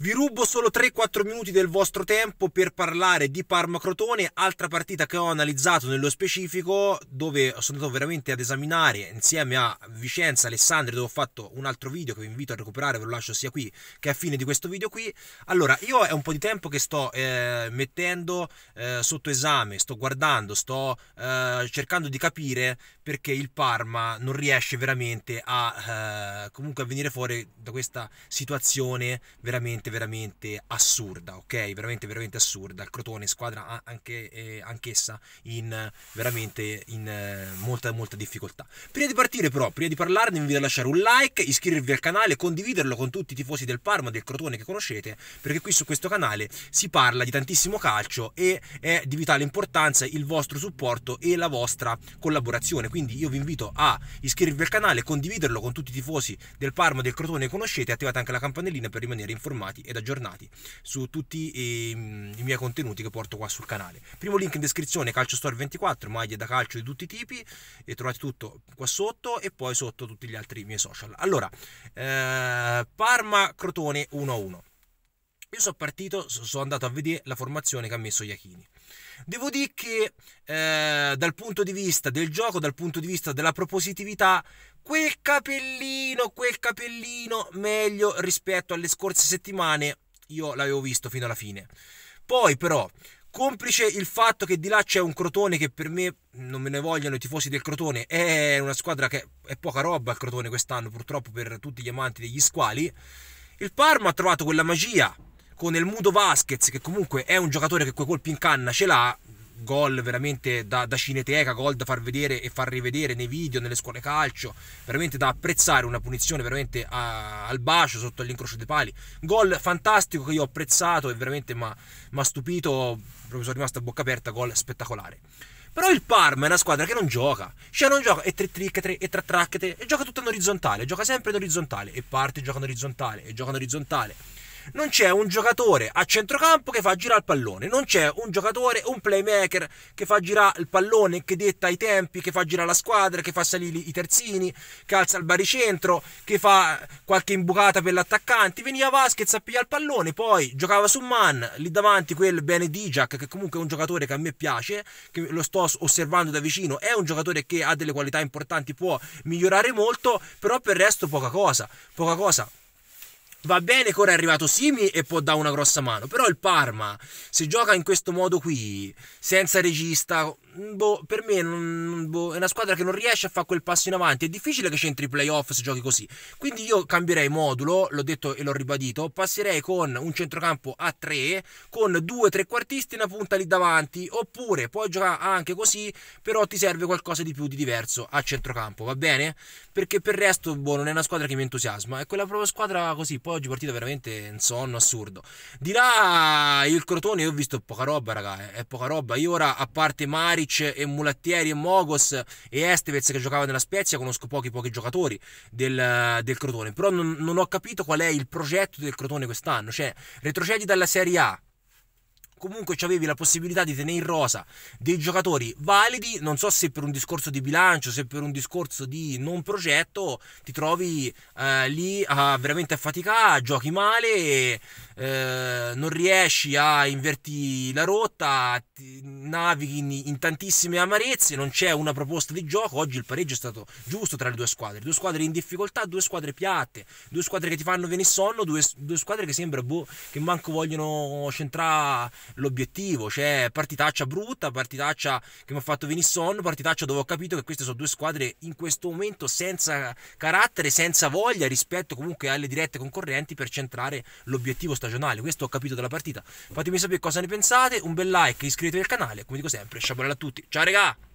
Vi rubo solo 3-4 minuti del vostro tempo per parlare di Parma Crotone, altra partita che ho analizzato nello specifico, dove sono andato veramente ad esaminare insieme a Vicenza Alessandri, dove ho fatto un altro video che vi invito a recuperare, ve lo lascio sia qui che a fine di questo video qui. Allora, io è un po' di tempo che sto eh, mettendo eh, sotto esame, sto guardando, sto eh, cercando di capire perché il Parma non riesce veramente a eh, comunque a venire fuori da questa situazione veramente veramente, veramente assurda, ok? Veramente, veramente assurda. Il Crotone, squadra anche, eh, anch'essa in veramente in eh, molta, molta difficoltà. Prima di partire, però, prima di parlarne, vi invito a lasciare un like, iscrivervi al canale, condividerlo con tutti i tifosi del Parma, del Crotone che conoscete, perché qui su questo canale si parla di tantissimo calcio e è di vitale importanza il vostro supporto e la vostra collaborazione. Quindi io vi invito a iscrivervi al canale, condividerlo con tutti i tifosi del Parma, del Crotone che conoscete, attivate anche la campanellina per rimanere informati aggiornati ed aggiornati su tutti i, ehm, i, miei contenuti che porto qua sul canale. Primo link in descrizione, Calcio Store 24, maglie da calcio di tutti i tipi, e trovate tutto qua sotto e poi sotto tutti gli altri miei social. Allora, eh, Parma-Crotone 1-1. Io sono partito, sono andato a vedere la formazione che ha messo Iachini. Devo dire che eh, dal punto di vista del gioco, dal punto di vista della propositività, quel capellino, quel capellino meglio rispetto alle scorse settimane, io l'avevo visto fino alla fine. Poi però, complice il fatto che di là c'è un Crotone che per me, non me ne vogliono i tifosi del Crotone, è una squadra che è poca roba il Crotone quest'anno, purtroppo per tutti gli amanti degli squali. Il Parma ha trovato quella magia con il Mudo Vasquez, che comunque è un giocatore che quei colpi in canna ce l'ha, gol veramente da, da, cineteca, gol da far vedere e far rivedere nei video, nelle scuole calcio, veramente da apprezzare, una punizione veramente a, al bacio sotto l'incrocio dei pali, gol fantastico che io ho apprezzato e veramente mi ha stupito, proprio sono rimasto a bocca aperta, gol spettacolare. Però il Parma è una squadra che non gioca, cioè non gioca e tre trick e tra track e gioca tutto in orizzontale, gioca sempre in orizzontale e parte giocano orizzontale e giocano orizzontale non c'è un giocatore a centrocampo che fa girare il pallone, non c'è un giocatore, un playmaker che fa girare il pallone, che detta i tempi, che fa girare la squadra, che fa salire i terzini, che alza il baricentro, che fa qualche imbucata per l'attaccante. Veniva Vasquez a pigliare il pallone, poi giocava su Man, lì davanti quel Bene Dijak, che comunque è un giocatore che a me piace, che lo sto osservando da vicino, è un giocatore che ha delle qualità importanti, può migliorare molto, però per il resto poca cosa, poca cosa. Va bene che ora è arrivato Simi e può dare una grossa mano, però il Parma, se gioca in questo modo qui, senza regista, Mm, boh, per me non, boh, è una squadra che non riesce a fare quel passo in avanti. È difficile che c'entri i playoff se giochi così. Quindi io cambierei modulo, l'ho detto e l'ho ribadito. Passerei con un centrocampo a 3, con due trequartisti e una punta lì davanti. Oppure puoi giocare anche così, però ti serve qualcosa di più di diverso a centrocampo, va bene? Perché per il resto, boh, non è una squadra che mi entusiasma. È quella proprio squadra così. Poi oggi partita veramente un sonno assurdo. Di là il Crotone, io ho visto poca roba, raga. Eh, è poca roba. Io ora, a parte Mari Vlaovic e Mulattieri e Mogos e Estevez che giocava nella Spezia, conosco pochi pochi giocatori del, del Crotone, però non, non ho capito qual è il progetto del Crotone quest'anno, cioè retrocedi dalla Serie A, comunque avevi la possibilità di tenere in rosa dei giocatori validi, non so se per un discorso di bilancio, se per un discorso di non progetto, ti trovi eh, lì a, veramente a faticare, giochi male e eh, non riesci a inverti la rotta, navighi in, in, tantissime amarezze, non c'è una proposta di gioco, oggi il pareggio è stato giusto tra le due squadre, due squadre in difficoltà, due squadre piatte, due squadre che ti fanno venire sonno, due, due squadre che sembra boh, che manco vogliono centrare l'obiettivo, cioè partitaccia brutta, partitaccia che mi ha fatto venire sonno, partitaccia dove ho capito che queste sono due squadre in questo momento senza carattere, senza voglia rispetto comunque alle dirette concorrenti per centrare l'obiettivo stagionale stagionale. Questo ho capito della partita. Fatemi sapere cosa ne pensate. Un bel like, iscrivetevi al canale. Come dico sempre, sciabola a tutti. Ciao, regà!